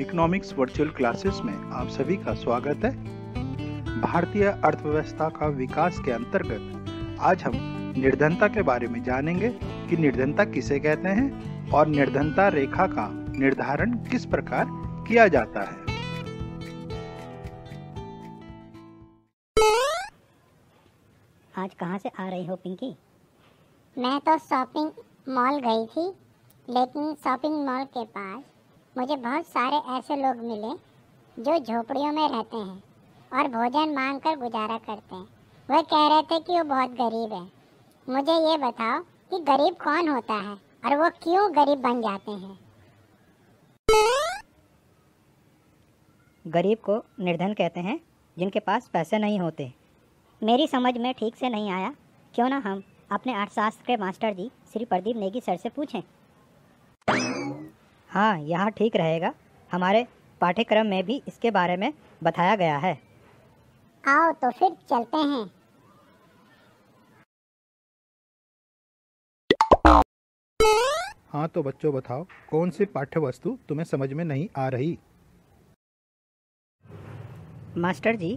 economics virtual classes में आप सभी का स्वागत है भारतीय अर्थव्यवस्था का विकास के अंतर्गत आज हम निर्धनता के बारे में जानेंगे कि निर्धनता किसे कहते हैं और निर्धनता रेखा का निर्धारण किस प्रकार किया जाता है आज कहाँ से आ रही हो पिंकी मैं तो शॉपिंग मॉल गई थी लेकिन शॉपिंग मॉल के पास मुझे बहुत सारे ऐसे लोग मिले जो झोपड़ियों में रहते हैं और भोजन मांग कर गुजारा करते हैं वह कह रहे थे कि वो बहुत गरीब है मुझे ये बताओ कि गरीब कौन होता है और वो क्यों गरीब बन जाते हैं गरीब को निर्धन कहते हैं जिनके पास पैसे नहीं होते मेरी समझ में ठीक से नहीं आया क्यों ना हम अपने अर्थशास्त्र के मास्टर जी श्री प्रदीप नेगी सर से पूछें हाँ यहाँ ठीक रहेगा हमारे पाठ्यक्रम में भी इसके बारे में बताया गया है आओ तो फिर चलते हैं हाँ तो बच्चों बताओ कौन सी पाठ्य वस्तु तुम्हें समझ में नहीं आ रही मास्टर जी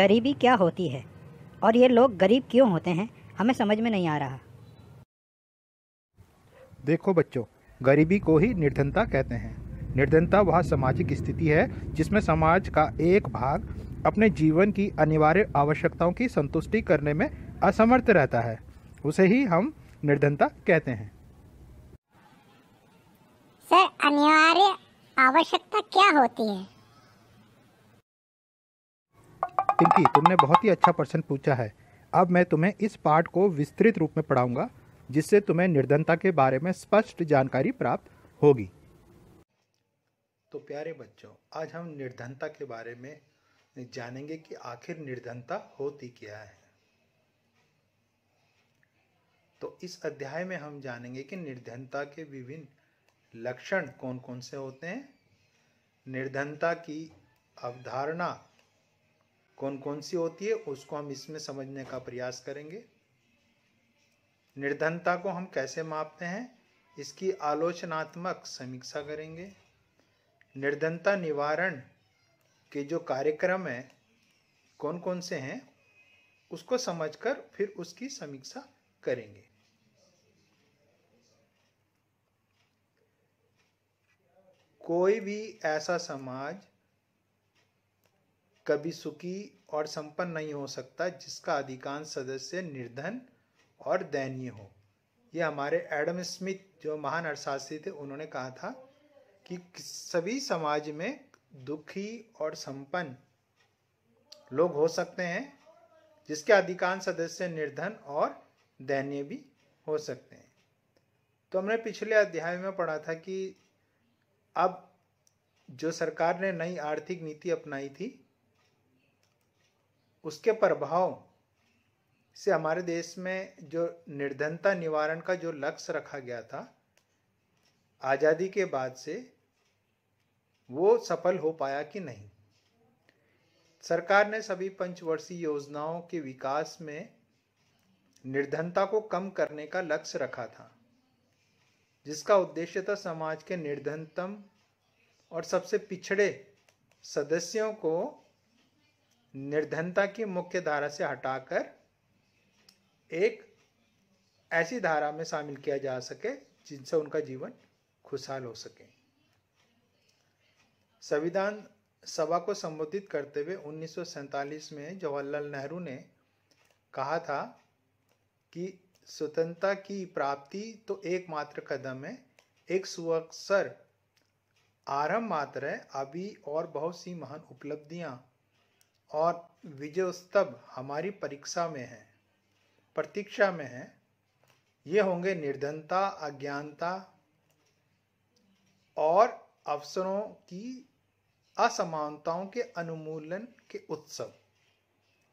गरीबी क्या होती है और ये लोग गरीब क्यों होते हैं हमें समझ में नहीं आ रहा देखो बच्चों गरीबी को ही निर्धनता कहते हैं निर्धनता वह सामाजिक स्थिति है जिसमें समाज का एक भाग अपने जीवन की अनिवार्य आवश्यकताओं की संतुष्टि करने में असमर्थ रहता है उसे ही हम निर्धनता कहते हैं सर अनिवार्य आवश्यकता क्या होती है पिंकी तुमने बहुत ही अच्छा प्रश्न पूछा है अब मैं तुम्हें इस पाठ को विस्तृत रूप में पढ़ाऊंगा जिससे तुम्हें निर्धनता के बारे में स्पष्ट जानकारी प्राप्त होगी तो प्यारे बच्चों आज हम निर्धनता के बारे में जानेंगे कि आखिर निर्धनता होती क्या है तो इस अध्याय में हम जानेंगे कि निर्धनता के विभिन्न लक्षण कौन कौन से होते हैं निर्धनता की अवधारणा कौन कौन सी होती है उसको हम इसमें समझने का प्रयास करेंगे निर्धनता को हम कैसे मापते हैं इसकी आलोचनात्मक समीक्षा करेंगे निर्धनता निवारण के जो कार्यक्रम है कौन कौन से हैं उसको समझकर फिर उसकी समीक्षा करेंगे कोई भी ऐसा समाज कभी सुखी और संपन्न नहीं हो सकता जिसका अधिकांश सदस्य निर्धन और दयनीय हो ये हमारे एडम स्मिथ जो महान अर्थशास्त्री थे उन्होंने कहा था कि सभी समाज में दुखी और संपन्न लोग हो सकते हैं जिसके अधिकांश सदस्य निर्धन और दयनीय भी हो सकते हैं तो हमने पिछले अध्याय में पढ़ा था कि अब जो सरकार ने नई आर्थिक नीति अपनाई थी उसके प्रभाव से हमारे देश में जो निर्धनता निवारण का जो लक्ष्य रखा गया था आज़ादी के बाद से वो सफल हो पाया कि नहीं सरकार ने सभी पंचवर्षीय योजनाओं के विकास में निर्धनता को कम करने का लक्ष्य रखा था जिसका उद्देश्य था समाज के निर्धनतम और सबसे पिछड़े सदस्यों को निर्धनता की मुख्य धारा से हटाकर एक ऐसी धारा में शामिल किया जा सके जिनसे उनका जीवन खुशहाल हो सके संविधान सभा को संबोधित करते हुए उन्नीस में जवाहरलाल नेहरू ने कहा था कि स्वतंत्रता की प्राप्ति तो एकमात्र कदम है एक सुअसर आरंभ मात्र है अभी और बहुत सी महान उपलब्धियां और विजयोत्सव हमारी परीक्षा में है प्रतीक्षा में हैं ये होंगे निर्धनता अज्ञानता और अवसरों की असमानताओं के अनुमूलन के उत्सव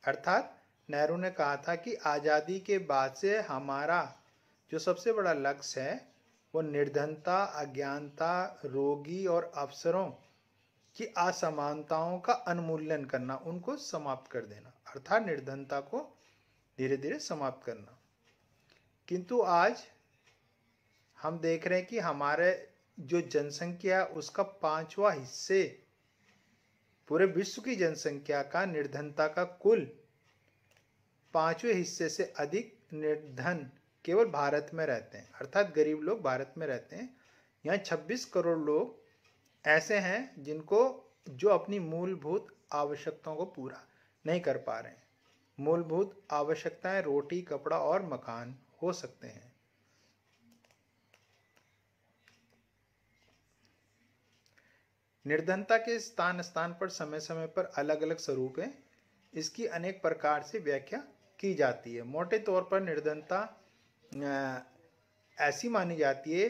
अर्थात नेहरू ने कहा था कि आज़ादी के बाद से हमारा जो सबसे बड़ा लक्ष्य है वो निर्धनता अज्ञानता रोगी और अवसरों की असमानताओं का अनुमूलन करना उनको समाप्त कर देना अर्थात निर्धनता को धीरे धीरे समाप्त करना किंतु आज हम देख रहे हैं कि हमारे जो जनसंख्या है उसका पांचवा हिस्से पूरे विश्व की जनसंख्या का निर्धनता का कुल पांचवें हिस्से से अधिक निर्धन केवल भारत में रहते हैं अर्थात गरीब लोग भारत में रहते हैं यहाँ 26 करोड़ लोग ऐसे हैं जिनको जो अपनी मूलभूत आवश्यकताओं को पूरा नहीं कर पा रहे हैं मूलभूत आवश्यकताएं रोटी कपड़ा और मकान हो सकते हैं निर्धनता के स्थान स्थान पर समय समय पर अलग अलग स्वरूप है इसकी अनेक प्रकार से व्याख्या की जाती है मोटे तौर पर निर्धनता ऐसी मानी जाती है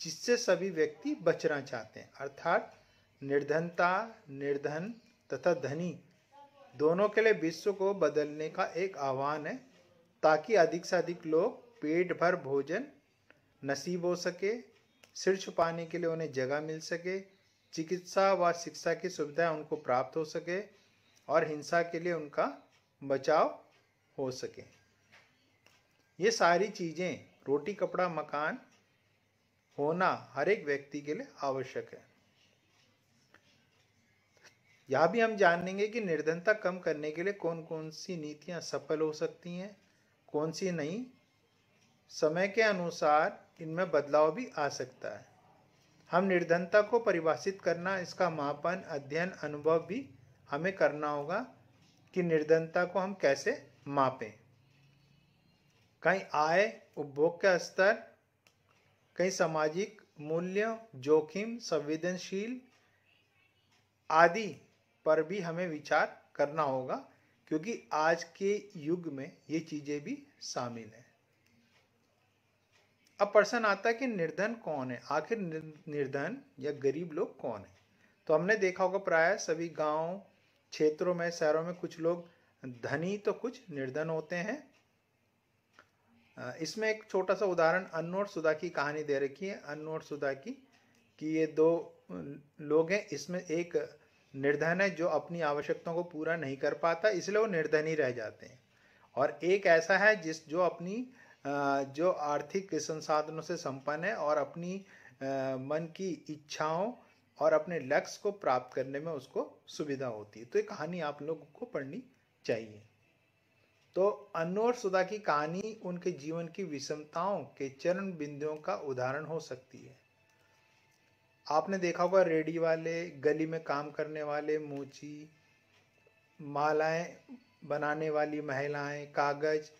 जिससे सभी व्यक्ति बचना चाहते हैं अर्थात निर्धनता निर्धन तथा धनी दोनों के लिए विश्व को बदलने का एक आह्वान है ताकि अधिक से अधिक लोग पेट भर भोजन नसीब हो सके सिर छुपाने के लिए उन्हें जगह मिल सके चिकित्सा व शिक्षा की सुविधाएं उनको प्राप्त हो सके और हिंसा के लिए उनका बचाव हो सके ये सारी चीज़ें रोटी कपड़ा मकान होना हर एक व्यक्ति के लिए आवश्यक है यह भी हम जानेंगे कि निर्धनता कम करने के लिए कौन कौन सी नीतियाँ सफल हो सकती हैं कौन सी नहीं समय के अनुसार इनमें बदलाव भी आ सकता है हम निर्धनता को परिभाषित करना इसका मापन अध्ययन अनुभव भी हमें करना होगा कि निर्धनता को हम कैसे मापें कहीं आय उपभोग का स्तर कहीं सामाजिक मूल्य जोखिम संवेदनशील आदि पर भी हमें विचार करना होगा क्योंकि आज के युग में ये चीज़ें भी शामिल हैं अब प्रश्न आता है कि निर्धन कौन है आखिर निर्धन या गरीब लोग कौन है तो हमने देखा होगा प्राय सभी गांव क्षेत्रों में शहरों में कुछ लोग धनी तो कुछ निर्धन होते हैं इसमें एक छोटा सा उदाहरण और सुधा की कहानी दे रखी है और सुधा की कि ये दो लोग हैं इसमें एक निर्धन है जो अपनी आवश्यकताओं को पूरा नहीं कर पाता इसलिए वो निर्धन ही रह जाते हैं और एक ऐसा है जिस जो अपनी जो आर्थिक संसाधनों से संपन्न है और अपनी मन की इच्छाओं और अपने लक्ष्य को प्राप्त करने में उसको सुविधा होती है तो ये कहानी आप लोगों को पढ़नी चाहिए तो अनोर और सुधा की कहानी उनके जीवन की विषमताओं के चरण बिंदुओं का उदाहरण हो सकती है आपने देखा होगा रेडी वाले गली में काम करने वाले मोची मालाएं बनाने वाली महिलाएं कागज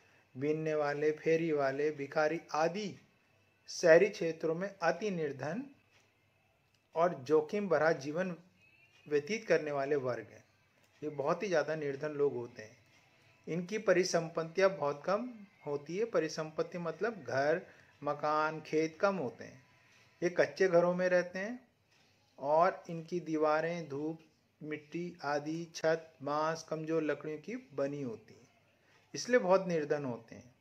बीनने वाले फेरी वाले भिखारी आदि शहरी क्षेत्रों में अति निर्धन और जोखिम भरा जीवन व्यतीत करने वाले वर्ग हैं ये बहुत ही ज़्यादा निर्धन लोग होते हैं इनकी परिसंपत्तियाँ बहुत कम होती है परिसंपत्ति मतलब घर मकान खेत कम होते हैं ये कच्चे घरों में रहते हैं और इनकी दीवारें धूप मिट्टी आदि छत बांस कमजोर लकड़ियों की बनी होती हैं इसलिए बहुत निर्धन होते हैं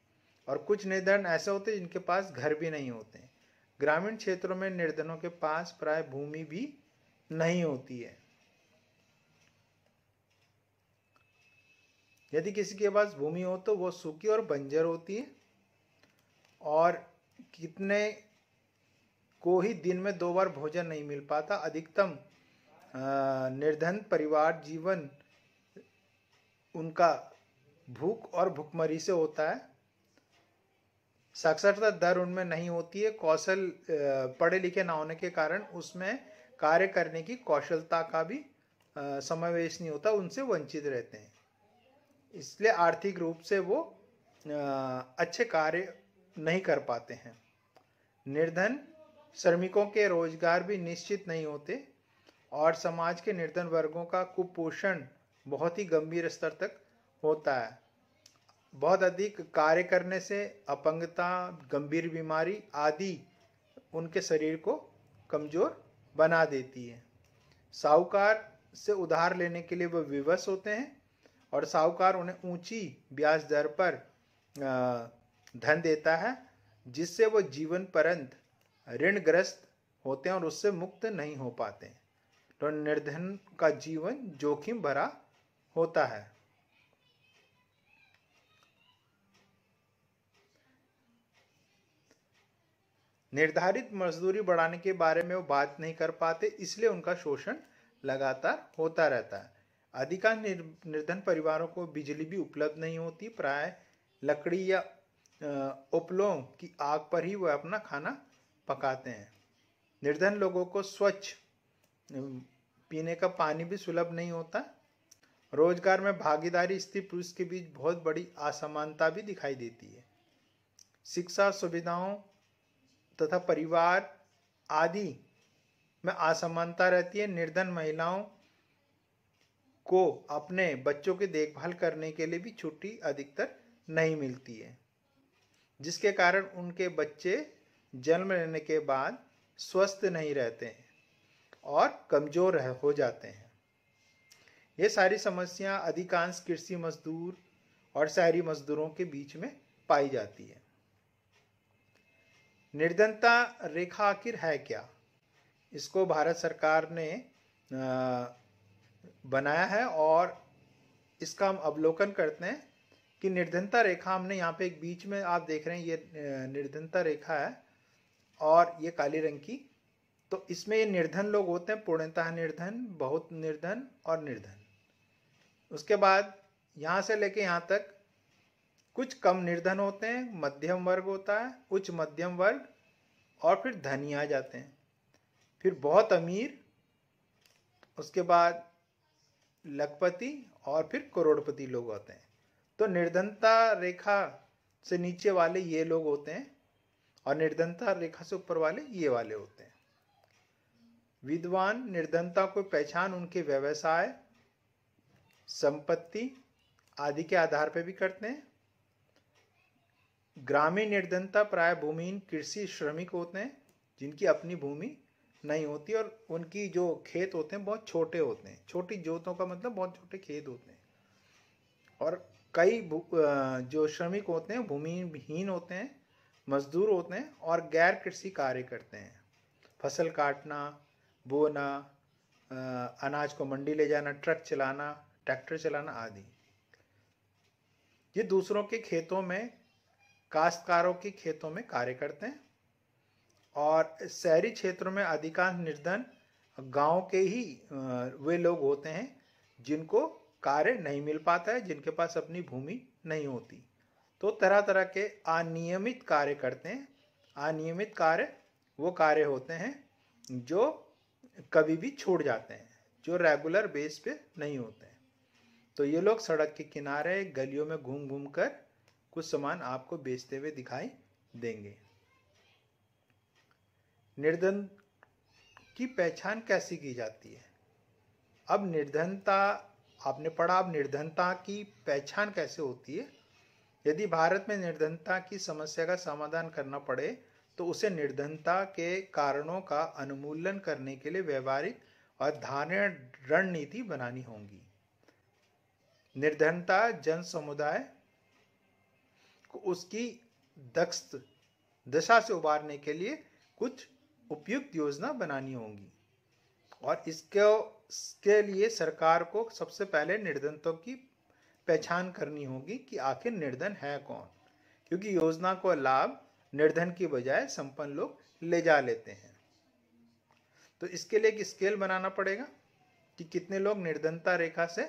और कुछ निर्धन ऐसे होते हैं जिनके पास घर भी नहीं होते हैं ग्रामीण क्षेत्रों में निर्धनों के पास प्राय भूमि भी नहीं होती है यदि किसी के पास भूमि हो तो वो सूखी और बंजर होती है और कितने को ही दिन में दो बार भोजन नहीं मिल पाता अधिकतम निर्धन परिवार जीवन उनका भूख और भुखमरी से होता है साक्षरता दर उनमें नहीं होती है कौशल पढ़े लिखे ना होने के कारण उसमें कार्य करने की कौशलता का भी समावेश नहीं होता उनसे वंचित रहते हैं इसलिए आर्थिक रूप से वो अच्छे कार्य नहीं कर पाते हैं निर्धन श्रमिकों के रोजगार भी निश्चित नहीं होते और समाज के निर्धन वर्गों का कुपोषण बहुत ही गंभीर स्तर तक होता है बहुत अधिक कार्य करने से अपंगता गंभीर बीमारी आदि उनके शरीर को कमज़ोर बना देती है साहूकार से उधार लेने के लिए वह विवश होते हैं और साहूकार उन्हें ऊंची ब्याज दर पर धन देता है जिससे वो जीवन परंत ऋणग्रस्त होते हैं और उससे मुक्त नहीं हो पाते हैं तो निर्धन का जीवन जोखिम भरा होता है निर्धारित मजदूरी बढ़ाने के बारे में वो बात नहीं कर पाते इसलिए उनका शोषण लगातार होता रहता है अधिकांश निर्धन परिवारों को बिजली भी उपलब्ध नहीं होती प्राय लकड़ी या उपलों की आग पर ही वह अपना खाना पकाते हैं निर्धन लोगों को स्वच्छ पीने का पानी भी सुलभ नहीं होता रोजगार में भागीदारी स्त्री पुरुष के बीच बहुत बड़ी असमानता भी दिखाई देती है शिक्षा सुविधाओं तथा परिवार आदि में असमानता रहती है निर्धन महिलाओं को अपने बच्चों की देखभाल करने के लिए भी छुट्टी अधिकतर नहीं मिलती है जिसके कारण उनके बच्चे जन्म लेने के बाद स्वस्थ नहीं रहते हैं और कमज़ोर हो जाते हैं ये सारी समस्या अधिकांश कृषि मजदूर और शहरी मजदूरों के बीच में पाई जाती है निर्धनता रेखा आखिर है क्या इसको भारत सरकार ने बनाया है और इसका हम अवलोकन करते हैं कि निर्धनता रेखा हमने यहाँ पे एक बीच में आप देख रहे हैं ये निर्धनता रेखा है और ये काली रंग की तो इसमें ये निर्धन लोग होते हैं पूर्णतः निर्धन बहुत निर्धन और निर्धन उसके बाद यहाँ से लेके यहाँ तक कुछ कम निर्धन होते हैं मध्यम वर्ग होता है उच्च मध्यम वर्ग और फिर धनी आ जाते हैं फिर बहुत अमीर उसके बाद लखपति और फिर करोड़पति लोग होते हैं तो निर्धनता रेखा से नीचे वाले ये लोग होते हैं और निर्धनता रेखा से ऊपर वाले ये वाले होते हैं विद्वान निर्धनता को पहचान उनके व्यवसाय संपत्ति आदि के आधार पर भी करते हैं ग्रामीण निर्धनता प्राय भूमिहीन कृषि श्रमिक होते हैं जिनकी अपनी भूमि नहीं होती और उनकी जो खेत होते हैं बहुत छोटे होते हैं छोटी जोतों का मतलब बहुत छोटे खेत होते हैं और कई जो श्रमिक होते हैं भूमिहीन होते हैं मजदूर होते हैं और गैर कृषि कार्य करते हैं फसल काटना बोना अनाज को मंडी ले जाना ट्रक चलाना ट्रैक्टर चलाना आदि ये दूसरों के खेतों में काश्तकारों के खेतों में कार्य करते हैं और शहरी क्षेत्रों में अधिकांश निर्धन गांव के ही वे लोग होते हैं जिनको कार्य नहीं मिल पाता है जिनके पास अपनी भूमि नहीं होती तो तरह तरह के अनियमित कार्य करते हैं अनियमित कार्य वो कार्य होते हैं जो कभी भी छूट जाते हैं जो रेगुलर बेस पे नहीं होते हैं तो ये लोग सड़क के किनारे गलियों में घूम घूम कर कुछ सामान आपको बेचते हुए दिखाई देंगे निर्धन की पहचान कैसी की जाती है अब निर्धनता आपने पढ़ा अब निर्धनता की पहचान कैसे होती है यदि भारत में निर्धनता की समस्या का समाधान करना पड़े तो उसे निर्धनता के कारणों का अनुमूलन करने के लिए व्यवहारिक और धारण रणनीति बनानी होगी निर्धनता जन समुदाय को उसकी दक्ष दशा से उबारने के लिए कुछ उपयुक्त योजना बनानी होगी और इसके इसके लिए सरकार को सबसे पहले निर्धनतों की पहचान करनी होगी कि आखिर निर्धन है कौन क्योंकि योजना को लाभ निर्धन की बजाय संपन्न लोग ले जा लेते हैं तो इसके लिए एक स्केल बनाना पड़ेगा कि कितने लोग निर्धनता रेखा से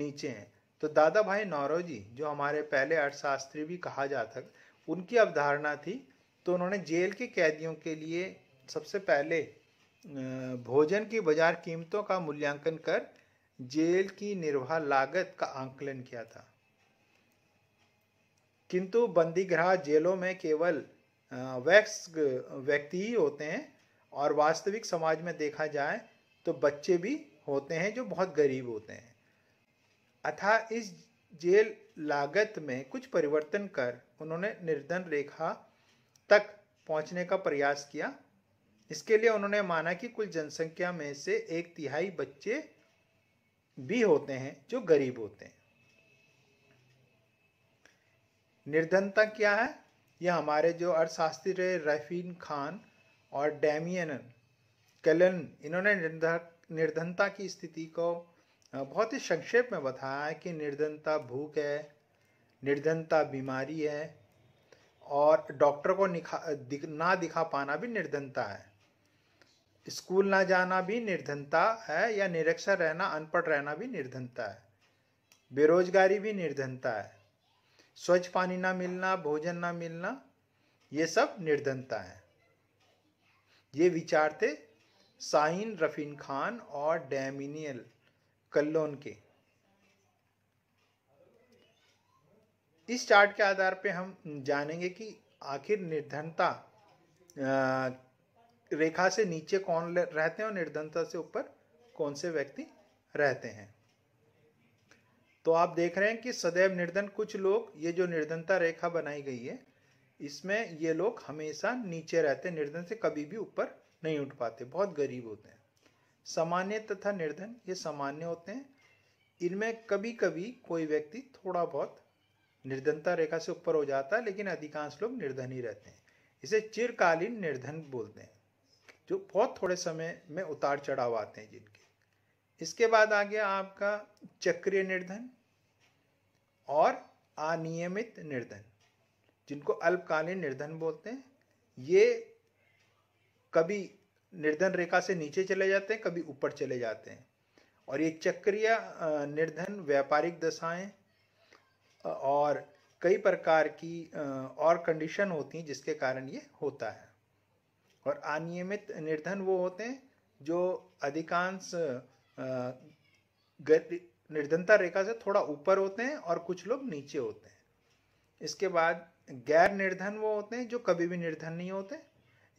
नीचे हैं तो दादा भाई नौरोजी जो हमारे पहले अर्थशास्त्री भी कहा जाता उनकी अवधारणा थी तो उन्होंने जेल के कैदियों के लिए सबसे पहले भोजन की बाजार कीमतों का मूल्यांकन कर जेल की निर्वाह लागत का आंकलन किया था किंतु बंदीगृह जेलों में केवल वैक्स व्यक्ति ही होते हैं और वास्तविक समाज में देखा जाए तो बच्चे भी होते हैं जो बहुत गरीब होते हैं अथा इस जेल लागत में कुछ परिवर्तन कर उन्होंने निर्धन रेखा तक पहुंचने का प्रयास किया इसके लिए उन्होंने माना कि कुल जनसंख्या में से एक तिहाई बच्चे भी होते हैं जो गरीब होते हैं निर्धनता क्या है यह हमारे जो अर्थशास्त्री रहे रफीन खान और डैमियन कैलन इन्होंने निर्धनता की स्थिति को बहुत ही संक्षेप में बताया है कि निर्धनता भूख है निर्धनता बीमारी है और डॉक्टर को निखा दिख, ना दिखा पाना भी निर्धनता है स्कूल ना जाना भी निर्धनता है या निरक्षर रहना अनपढ़ रहना भी निर्धनता है बेरोजगारी भी निर्धनता है स्वच्छ पानी ना मिलना भोजन ना मिलना ये सब निर्धनता है ये विचार थे साइन रफीन खान और डैमिनियल कल्लोन के इस चार्ट के आधार पे हम जानेंगे कि आखिर निर्धनता रेखा से नीचे कौन रहते हैं और निर्धनता से ऊपर कौन से व्यक्ति रहते हैं तो आप देख रहे हैं कि सदैव निर्धन कुछ लोग ये जो निर्धनता रेखा बनाई गई है इसमें ये लोग हमेशा नीचे रहते हैं निर्धन से कभी भी ऊपर नहीं उठ पाते बहुत गरीब होते हैं सामान्य तथा निर्धन ये सामान्य होते हैं इनमें कभी कभी कोई व्यक्ति थोड़ा बहुत निर्धनता रेखा से ऊपर हो जाता है लेकिन अधिकांश लोग निर्धन ही रहते हैं इसे चिरकालीन निर्धन बोलते हैं जो बहुत थोड़े समय में उतार चढ़ाव आते हैं जिनके इसके बाद आ गया आपका चक्रीय निर्धन और अनियमित निर्धन जिनको अल्पकालीन निर्धन बोलते हैं ये कभी निर्धन रेखा से नीचे चले जाते हैं कभी ऊपर चले जाते हैं और ये चक्रीय निर्धन व्यापारिक दशाएं और कई प्रकार की और कंडीशन होती हैं जिसके कारण ये होता है और अनियमित निर्धन वो होते हैं जो अधिकांश निर्धनता रेखा से थोड़ा ऊपर होते हैं और कुछ लोग नीचे होते हैं इसके बाद गैर निर्धन वो होते हैं जो कभी भी निर्धन नहीं होते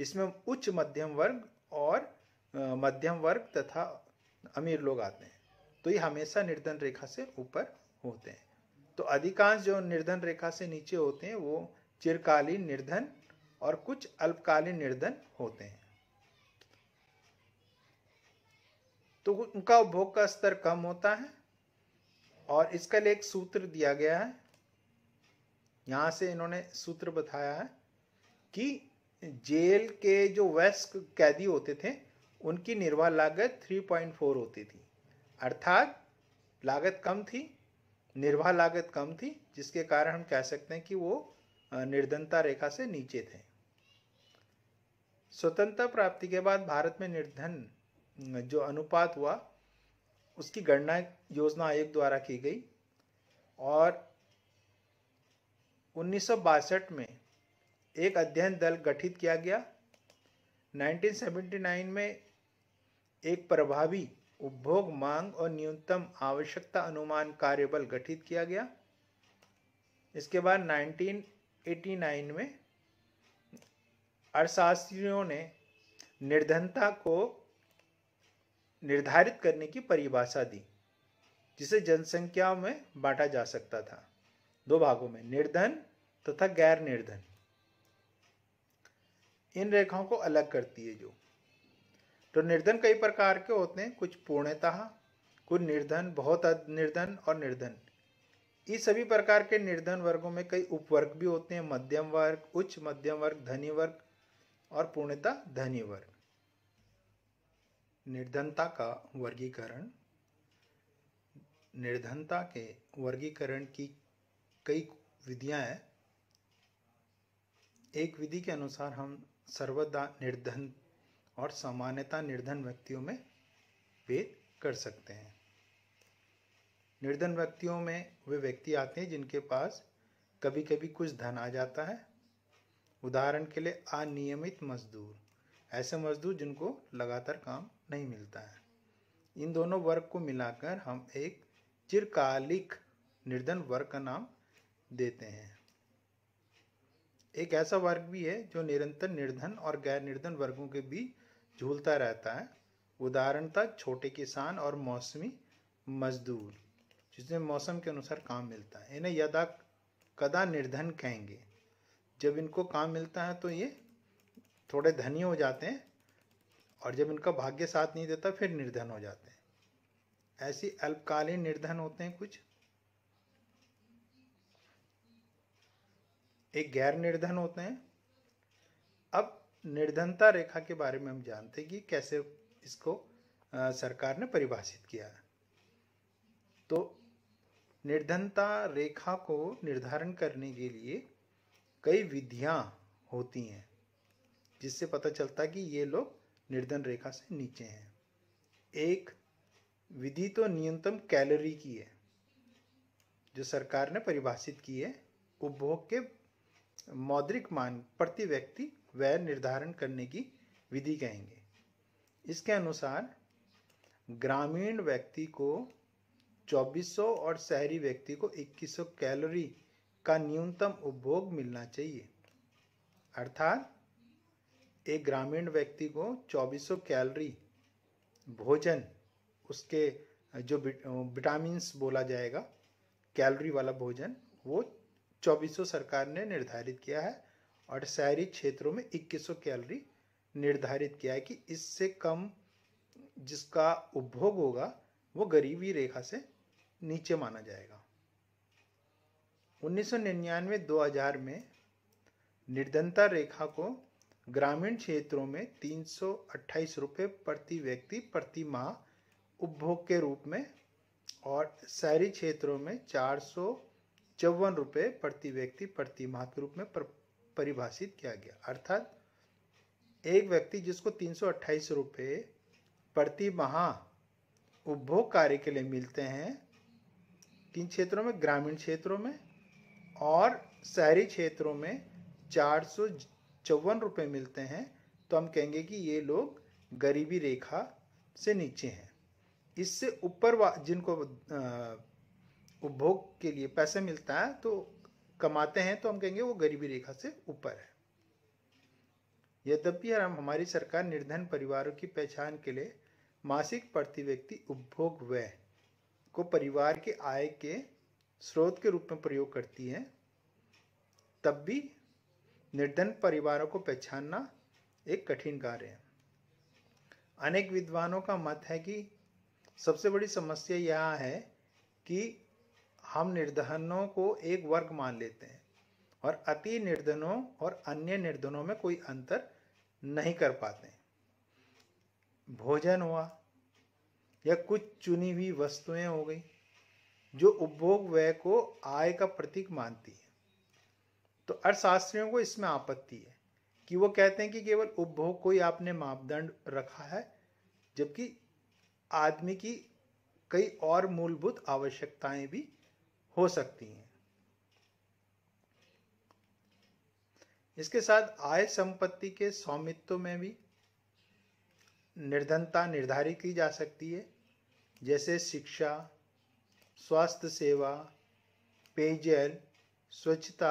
इसमें उच्च मध्यम वर्ग और मध्यम वर्ग तथा अमीर लोग आते हैं तो ये हमेशा निर्धन रेखा से ऊपर होते हैं तो अधिकांश जो निर्धन रेखा से नीचे होते हैं वो चिरकालीन निर्धन और कुछ अल्पकालीन निर्धन होते हैं तो उनका उपभोग का स्तर कम होता है और इसका लिए एक सूत्र दिया गया है यहां से इन्होंने सूत्र बताया है कि जेल के जो वयस्क कैदी होते थे उनकी निर्वाह लागत 3.4 होती थी अर्थात लागत कम थी निर्वाह लागत कम थी जिसके कारण हम कह सकते हैं कि वो निर्धनता रेखा से नीचे थे स्वतंत्रता प्राप्ति के बाद भारत में निर्धन जो अनुपात हुआ उसकी गणना योजना आयोग द्वारा की गई और उन्नीस में एक अध्ययन दल गठित किया गया 1979 में एक प्रभावी उपभोग मांग और न्यूनतम आवश्यकता अनुमान कार्यबल गठित किया गया इसके बाद 1989 में अर्थशास्त्रियों ने निर्धनता को निर्धारित करने की परिभाषा दी जिसे जनसंख्या में बांटा जा सकता था दो भागों में निर्धन तथा गैर निर्धन इन रेखाओं को अलग करती है जो तो निर्धन कई प्रकार के होते हैं कुछ पूर्णतः कुछ निर्धन बहुत निर्धन और निर्धन इस सभी प्रकार के निर्धन वर्गों में कई उपवर्ग भी होते हैं मध्यम वर्ग उच्च मध्यम वर्ग धनी वर्ग और पूर्णता धनी वर्ग निर्धनता का वर्गीकरण निर्धनता के वर्गीकरण की कई विधियां हैं एक विधि के अनुसार हम सर्वदा निर्धन और सामान्यता निर्धन व्यक्तियों में भेद कर सकते हैं निर्धन व्यक्तियों में वे व्यक्ति आते हैं जिनके पास कभी कभी कुछ धन आ जाता है उदाहरण के लिए अनियमित मजदूर ऐसे मजदूर जिनको लगातार काम नहीं मिलता है इन दोनों वर्ग को मिलाकर हम एक चिरकालिक निर्धन वर्ग का नाम देते हैं एक ऐसा वर्ग भी है जो निरंतर निर्धन और गैर निर्धन वर्गों के बीच झूलता रहता है उदाहरणतः छोटे किसान और मौसमी मजदूर जिसमें मौसम के अनुसार काम मिलता है इन्हें यदा कदा निर्धन कहेंगे जब इनको काम मिलता है तो ये थोड़े धनी हो जाते हैं और जब इनका भाग्य साथ नहीं देता फिर निर्धन हो जाते हैं ऐसी अल्पकालीन निर्धन होते हैं कुछ एक गैर निर्धन होते हैं अब निर्धनता रेखा के बारे में हम जानते हैं कि कैसे इसको सरकार ने परिभाषित किया है तो निर्धनता रेखा को निर्धारण करने के लिए कई विधियाँ होती हैं जिससे पता चलता कि ये लोग निर्धन रेखा से नीचे हैं एक विधि तो न्यूनतम कैलोरी की है जो सरकार ने परिभाषित की है उपभोग के मौद्रिक मान प्रति व्यक्ति व्यय निर्धारण करने की विधि कहेंगे इसके अनुसार ग्रामीण व्यक्ति को 2400 और शहरी व्यक्ति को 2100 कैलोरी का न्यूनतम उपभोग मिलना चाहिए अर्थात एक ग्रामीण व्यक्ति को 2400 कैलोरी भोजन उसके जो विटामिन्स बोला जाएगा कैलोरी वाला भोजन वो 2400 सरकार ने निर्धारित किया है और शहरी क्षेत्रों में 2100 कैलोरी निर्धारित किया है कि इससे कम जिसका उपभोग होगा वो गरीबी रेखा से नीचे माना जाएगा 1999-2000 में निर्धनता रेखा को ग्रामीण क्षेत्रों में तीन सौ प्रति व्यक्ति प्रति माह उपभोग के रूप में और शहरी क्षेत्रों में चार चौवन रुपये प्रति व्यक्ति प्रति माह के रूप में परिभाषित किया गया अर्थात एक व्यक्ति जिसको तीन रुपये प्रति माह उपभोग कार्य के लिए मिलते हैं किन क्षेत्रों में ग्रामीण क्षेत्रों में और शहरी क्षेत्रों में चार सौ चौवन रुपये मिलते हैं तो हम कहेंगे कि ये लोग गरीबी रेखा से नीचे हैं इससे ऊपर जिनको उपभोग के लिए पैसे मिलता है तो कमाते हैं तो हम कहेंगे वो गरीबी रेखा से ऊपर है यद्यपि हम हमारी सरकार निर्धन परिवारों की पहचान के लिए मासिक प्रति व्यक्ति उपभोग व्यय को परिवार के आय के स्रोत के रूप में प्रयोग करती है तब भी निर्धन परिवारों को पहचानना एक कठिन कार्य है अनेक विद्वानों का मत है कि सबसे बड़ी समस्या यह है कि हम निर्धनों को एक वर्ग मान लेते हैं और अति निर्धनों और अन्य निर्धनों में कोई अंतर नहीं कर पाते भोजन हुआ या कुछ चुनी हुई वस्तुएं हो गई जो उपभोग व्यय को आय का प्रतीक मानती है तो अर्थशास्त्रियों को इसमें आपत्ति है कि वो कहते हैं कि केवल उपभोग को ही आपने मापदंड रखा है जबकि आदमी की कई और मूलभूत आवश्यकताएं भी हो सकती हैं इसके साथ आय संपत्ति के स्वामित्व में भी निर्धनता निर्धारित की जा सकती है जैसे शिक्षा स्वास्थ्य सेवा पेयजल स्वच्छता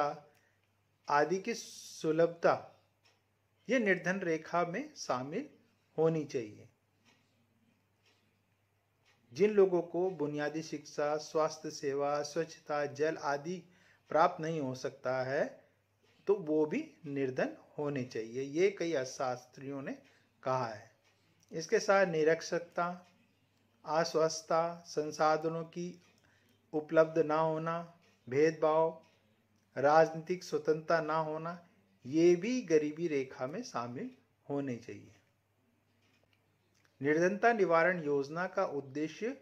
आदि की सुलभता ये निर्धन रेखा में शामिल होनी चाहिए जिन लोगों को बुनियादी शिक्षा स्वास्थ्य सेवा स्वच्छता जल आदि प्राप्त नहीं हो सकता है तो वो भी निर्धन होने चाहिए ये कई अर्थशास्त्रियों ने कहा है इसके साथ निरक्षरता अस्वस्थता संसाधनों की उपलब्ध ना होना भेदभाव राजनीतिक स्वतंत्रता ना होना ये भी गरीबी रेखा में शामिल होने चाहिए निर्धनता निवारण योजना का उद्देश्य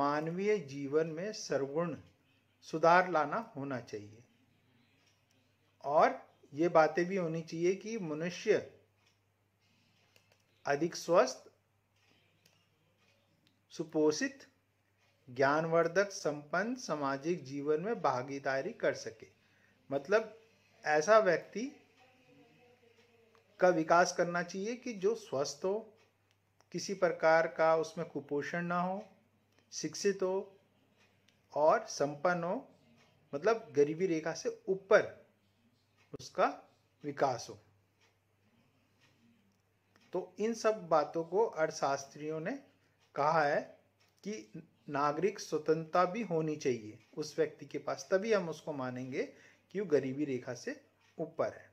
मानवीय जीवन में सर्वगुण सुधार लाना होना चाहिए और ये बातें भी होनी चाहिए कि मनुष्य अधिक स्वस्थ सुपोषित ज्ञानवर्धक संपन्न सामाजिक जीवन में भागीदारी कर सके मतलब ऐसा व्यक्ति का विकास करना चाहिए कि जो स्वस्थ हो किसी प्रकार का उसमें कुपोषण ना हो शिक्षित हो और संपन्न हो मतलब गरीबी रेखा से ऊपर उसका विकास हो तो इन सब बातों को अर्थशास्त्रियों ने कहा है कि नागरिक स्वतंत्रता भी होनी चाहिए उस व्यक्ति के पास तभी हम उसको मानेंगे कि वो गरीबी रेखा से ऊपर है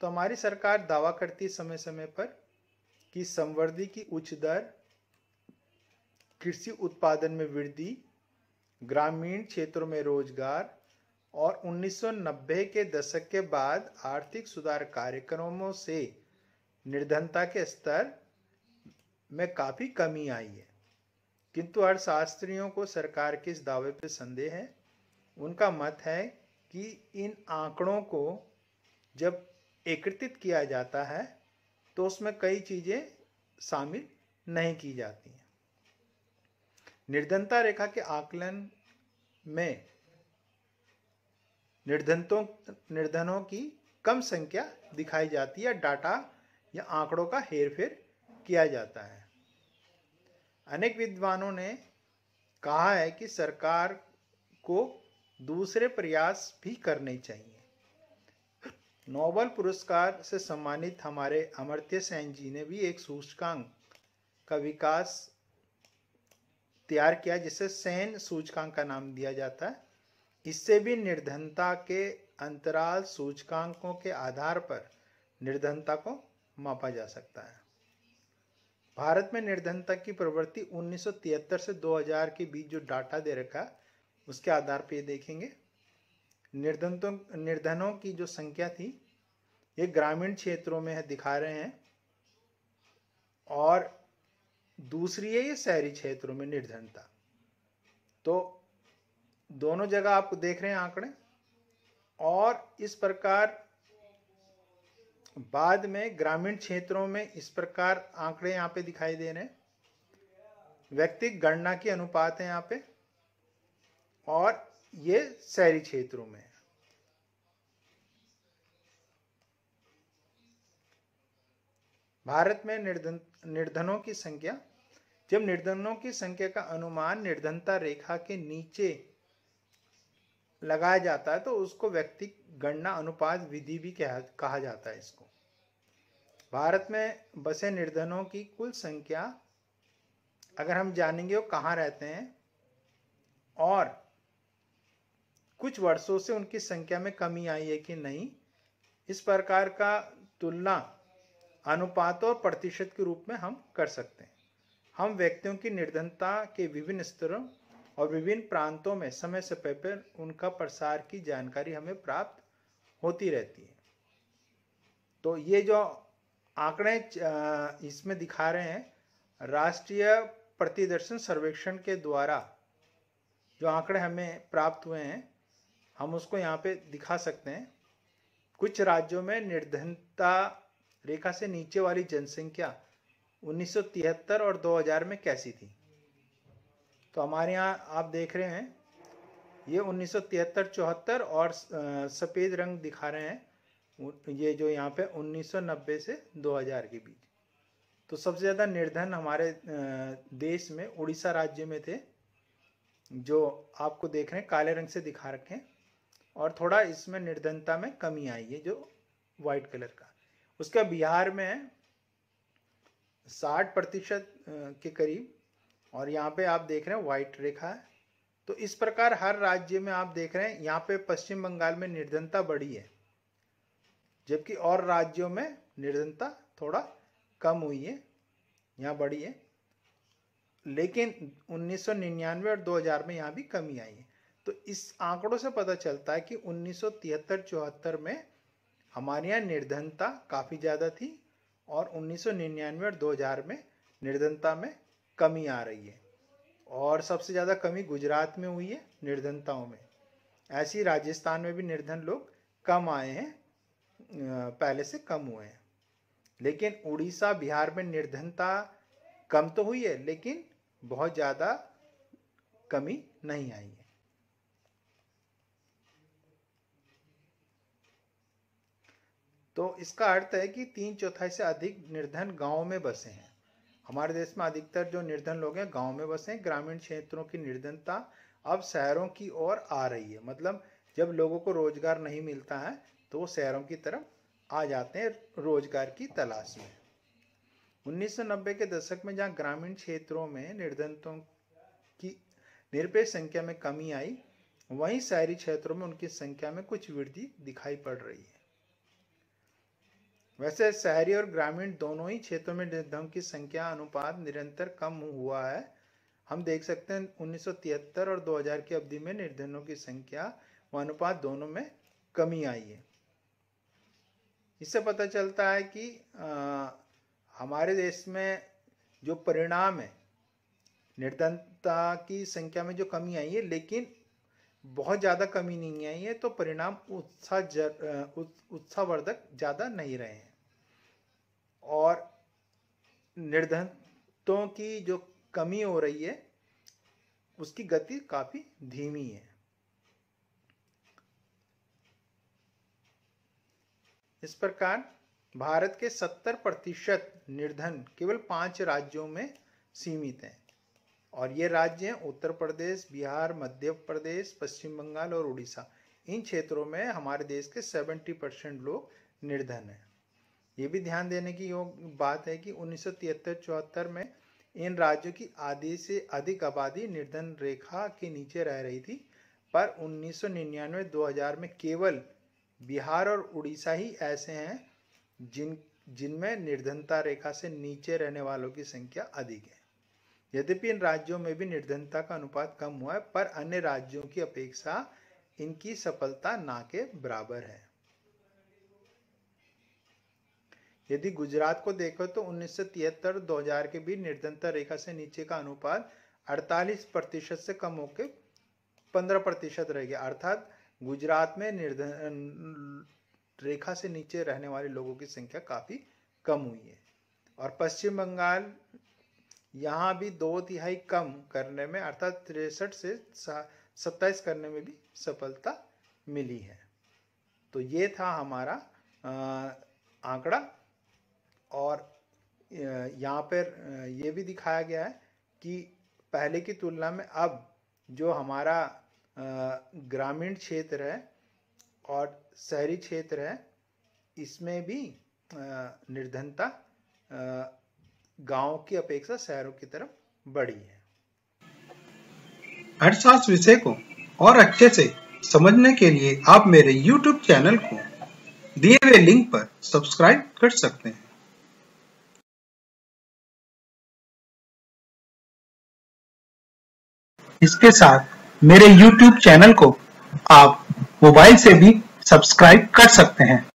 तो हमारी सरकार दावा करती है समय समय पर कि संवर्धि की उच्च दर कृषि उत्पादन में वृद्धि ग्रामीण क्षेत्रों में रोजगार और 1990 के दशक के बाद आर्थिक सुधार कार्यक्रमों से निर्धनता के स्तर में काफ़ी कमी आई है किंतु अर्थशास्त्रियों को सरकार के इस दावे पर संदेह है उनका मत है कि इन आंकड़ों को जब एकत्रित किया जाता है तो उसमें कई चीज़ें शामिल नहीं की जाती हैं निर्धनता रेखा के आकलन में निर्धनतों निर्धनों की कम संख्या दिखाई जाती है डाटा या आंकड़ों का हेरफेर किया जाता है अनेक विद्वानों ने कहा है कि सरकार को दूसरे प्रयास भी करने चाहिए नोबल पुरस्कार से सम्मानित हमारे अमर्त्य सेन जी ने भी एक सूचकांक का विकास तैयार किया जिसे सेन सूचकांक का नाम दिया जाता है इससे भी निर्धनता के अंतराल सूचकांकों के आधार पर निर्धनता को मापा जा सकता है भारत में निर्धनता की प्रवृत्ति 1973 से 2000 के बीच जो डाटा दे रखा उसके आधार पर ये देखेंगे निर्धनों निर्धनों की जो संख्या थी ये ग्रामीण क्षेत्रों में है दिखा रहे हैं और दूसरी है ये शहरी क्षेत्रों में निर्धनता तो दोनों जगह आप देख रहे हैं आंकड़े और इस प्रकार बाद में ग्रामीण क्षेत्रों में इस प्रकार आंकड़े यहाँ पे दिखाई दे रहे हैं व्यक्तिक गणना के अनुपात है यहाँ पे और ये शहरी क्षेत्रों में भारत में निर्धन निर्धनों की संख्या जब निर्धनों की संख्या का अनुमान निर्धनता रेखा के नीचे लगाया जाता है तो उसको व्यक्ति गणना अनुपात विधि भी कहा जाता है इसको भारत में बसे निर्धनों की कुल संख्या अगर हम जानेंगे वो कहाँ रहते हैं और कुछ वर्षों से उनकी संख्या में कमी आई है कि नहीं इस प्रकार का तुलना अनुपात और प्रतिशत के रूप में हम कर सकते हैं हम व्यक्तियों की निर्धनता के विभिन्न स्तरों और विभिन्न प्रांतों में समय समय पर उनका प्रसार की जानकारी हमें प्राप्त होती रहती है तो ये जो आंकड़े इसमें दिखा रहे हैं राष्ट्रीय प्रतिदर्शन सर्वेक्षण के द्वारा जो आंकड़े हमें प्राप्त हुए हैं हम उसको यहाँ पे दिखा सकते हैं कुछ राज्यों में निर्धनता रेखा से नीचे वाली जनसंख्या 1973 और 2000 में कैसी थी तो हमारे यहाँ आप देख रहे हैं ये 1973 74 और सफ़ेद रंग दिखा रहे हैं ये जो यहाँ पे 1990 से 2000 के बीच तो सबसे ज़्यादा निर्धन हमारे देश में उड़ीसा राज्य में थे जो आपको देख रहे हैं काले रंग से दिखा रखे हैं और थोड़ा इसमें निर्धनता में कमी आई है जो वाइट कलर का उसका बिहार में साठ प्रतिशत के करीब और यहाँ पे आप देख रहे हैं वाइट रेखा है तो इस प्रकार हर राज्य में आप देख रहे हैं यहाँ पे पश्चिम बंगाल में निर्धनता बढ़ी है जबकि और राज्यों में निर्धनता थोड़ा कम हुई है यहाँ बढ़ी है लेकिन 1999 और 2000 में यहाँ भी कमी आई है तो इस आंकड़ों से पता चलता है कि 1973-74 में हमारे यहाँ निर्धनता काफ़ी ज़्यादा थी और 1999 और 2000 में निर्धनता में कमी आ रही है और सबसे ज़्यादा कमी गुजरात में हुई है निर्धनताओं में ऐसे ही राजस्थान में भी निर्धन लोग कम आए हैं पहले से कम हुए हैं लेकिन उड़ीसा बिहार में निर्धनता कम तो हुई है लेकिन बहुत ज़्यादा कमी नहीं आई है तो इसका अर्थ है कि तीन चौथाई से अधिक निर्धन गांव में बसे हैं हमारे देश में अधिकतर जो निर्धन लोग हैं गांव में बसे हैं ग्रामीण क्षेत्रों की निर्धनता अब शहरों की ओर आ रही है मतलब जब लोगों को रोजगार नहीं मिलता है तो वो शहरों की तरफ आ जाते हैं रोजगार की तलाश में 1990 के दशक में जहां ग्रामीण क्षेत्रों में निर्धनतों की निरपेक्ष संख्या में कमी आई वहीं शहरी क्षेत्रों में उनकी संख्या में कुछ वृद्धि दिखाई पड़ रही है वैसे शहरी और ग्रामीण दोनों ही क्षेत्रों में निर्धनों की संख्या अनुपात निरंतर कम हुआ है हम देख सकते हैं 1973 और 2000 की अवधि में निर्धनों की संख्या व अनुपात दोनों में कमी आई है इससे पता चलता है कि आ, हमारे देश में जो परिणाम है निर्धनता की संख्या में जो कमी आई है लेकिन बहुत ज़्यादा कमी नहीं आई है तो परिणाम उत्साह जर उत्साहवर्धक ज़्यादा नहीं रहे हैं और निर्धनतों की जो कमी हो रही है उसकी गति काफ़ी धीमी है इस प्रकार भारत के 70 प्रतिशत निर्धन केवल पांच राज्यों में सीमित हैं और ये राज्य हैं उत्तर प्रदेश बिहार मध्य प्रदेश पश्चिम बंगाल और उड़ीसा इन क्षेत्रों में हमारे देश के 70 परसेंट लोग निर्धन हैं ये भी ध्यान देने की योग बात है कि उन्नीस सौ में इन राज्यों की आधी से अधिक आबादी निर्धन रेखा के नीचे रह रही थी पर 1999-2000 में केवल बिहार और उड़ीसा ही ऐसे हैं जिन जिनमें निर्धनता रेखा से नीचे रहने वालों की संख्या अधिक है यद्यपि इन राज्यों में भी निर्धनता का अनुपात कम हुआ है पर अन्य राज्यों की अपेक्षा इनकी सफलता ना के बराबर है यदि गुजरात को देखो तो 1973-2000 के बीच निर्धनता रेखा से नीचे का अनुपात 48 प्रतिशत से कम होकर 15 प्रतिशत रह गया अर्थात गुजरात में निर्धन रेखा से नीचे रहने वाले लोगों की संख्या काफ़ी कम हुई है और पश्चिम बंगाल यहाँ भी दो तिहाई कम करने में अर्थात तिरसठ से सत्ताईस करने में भी सफलता मिली है तो ये था हमारा आंकड़ा और यहाँ पर ये भी दिखाया गया है कि पहले की तुलना में अब जो हमारा ग्रामीण क्षेत्र है और शहरी क्षेत्र है इसमें भी निर्धनता गांव की अपेक्षा शहरों की तरफ बढ़ी है अर्थशास्त्र विषय को और अच्छे से समझने के लिए आप मेरे YouTube चैनल को दिए हुए लिंक पर सब्सक्राइब कर सकते हैं इसके साथ मेरे YouTube चैनल को आप मोबाइल से भी सब्सक्राइब कर सकते हैं